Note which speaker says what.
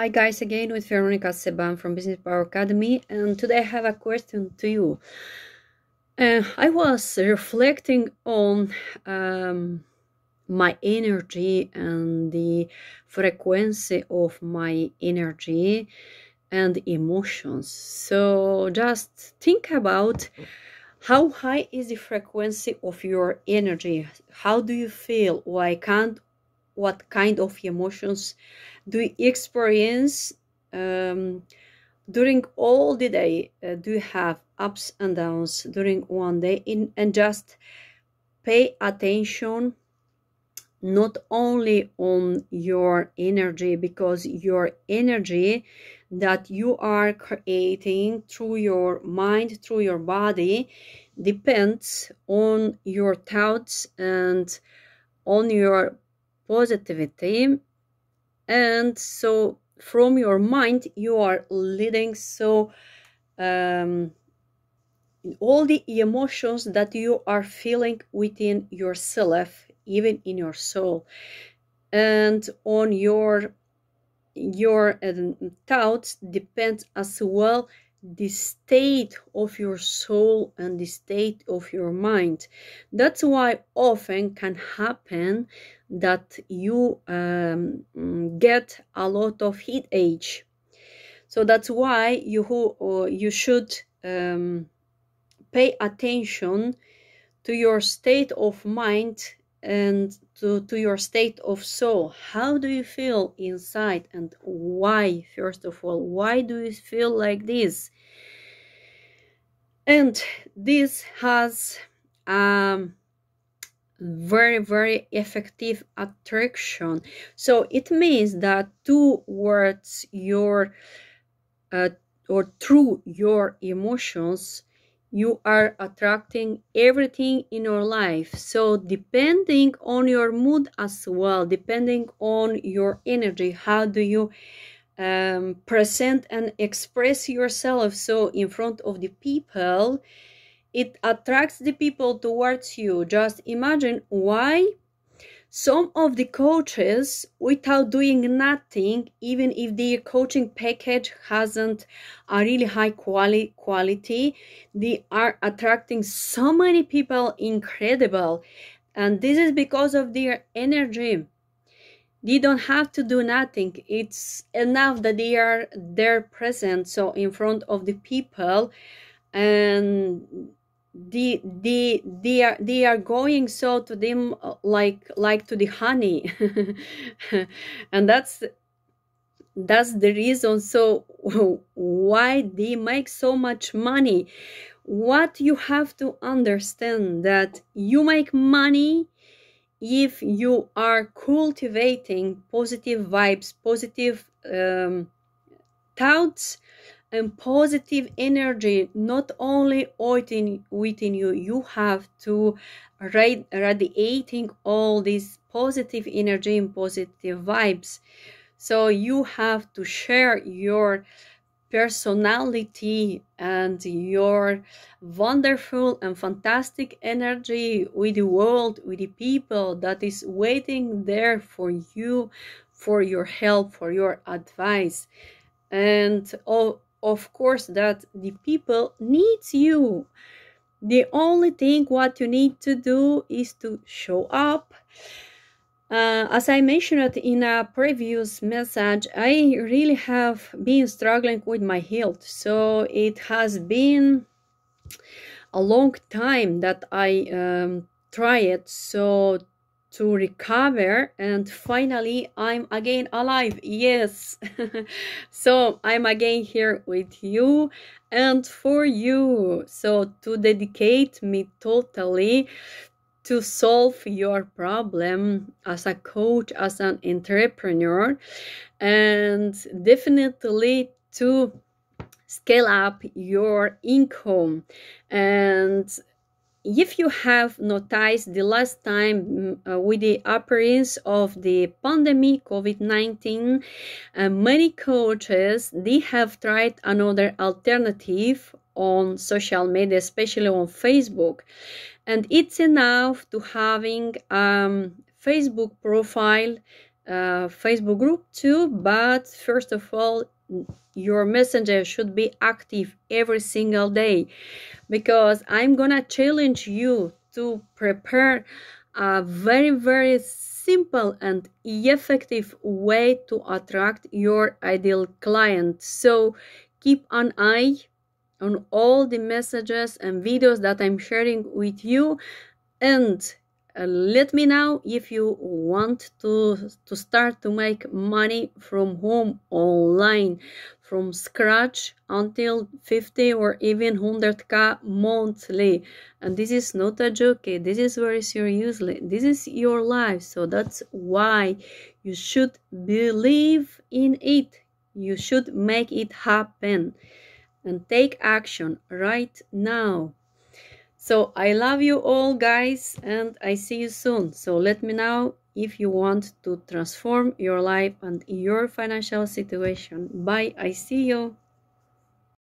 Speaker 1: Hi guys, again with Veronica Seban from Business Power Academy and today I have a question to you. Uh, I was reflecting on um, my energy and the frequency of my energy and emotions. So just think about how high is the frequency of your energy? How do you feel? Why can't what kind of emotions do you experience um, during all the day uh, do you have ups and downs during one day in, and just pay attention not only on your energy because your energy that you are creating through your mind through your body depends on your thoughts and on your positivity and so from your mind you are leading so um, all the emotions that you are feeling within yourself even in your soul and on your your um, thoughts depends as well the state of your soul and the state of your mind that's why often can happen that you um, mm, get a lot of heat age. So that's why you who uh, you should um, pay attention to your state of mind and to, to your state of soul. How do you feel inside and why, first of all? Why do you feel like this? And this has um, very very effective attraction so it means that towards your uh, or through your emotions you are attracting everything in your life so depending on your mood as well depending on your energy how do you um, present and express yourself so in front of the people it attracts the people towards you. Just imagine why some of the coaches without doing nothing even if their coaching package hasn't a really high quali- quality they are attracting so many people incredible and this is because of their energy they don't have to do nothing it's enough that they are there present so in front of the people and they they they are they are going so to them uh, like like to the honey and that's that's the reason so why they make so much money what you have to understand that you make money if you are cultivating positive vibes positive um, thoughts and positive energy not only within, within you you have to radiating all this positive energy and positive vibes so you have to share your personality and your wonderful and fantastic energy with the world with the people that is waiting there for you for your help for your advice and oh of course that the people needs you the only thing what you need to do is to show up uh, as I mentioned in a previous message, I really have been struggling with my health. So it has been a long time that I um, try it. So to recover and finally i'm again alive yes so i'm again here with you and for you so to dedicate me totally to solve your problem as a coach as an entrepreneur and definitely to scale up your income and if you have noticed the last time mm, uh, with the appearance of the pandemic COVID-19, uh, many coaches, they have tried another alternative on social media, especially on Facebook. And it's enough to having um, Facebook profile, uh, Facebook group too, but first of all, your messenger should be active every single day because i'm gonna challenge you to prepare a very very simple and effective way to attract your ideal client so keep an eye on all the messages and videos that i'm sharing with you and uh, let me know if you want to to start to make money from home online from scratch until 50 or even 100k monthly and this is not a joke eh? this is very seriously this is your life so that's why you should believe in it you should make it happen and take action right now so I love you all guys and I see you soon. So let me know if you want to transform your life and your financial situation. Bye. I see you.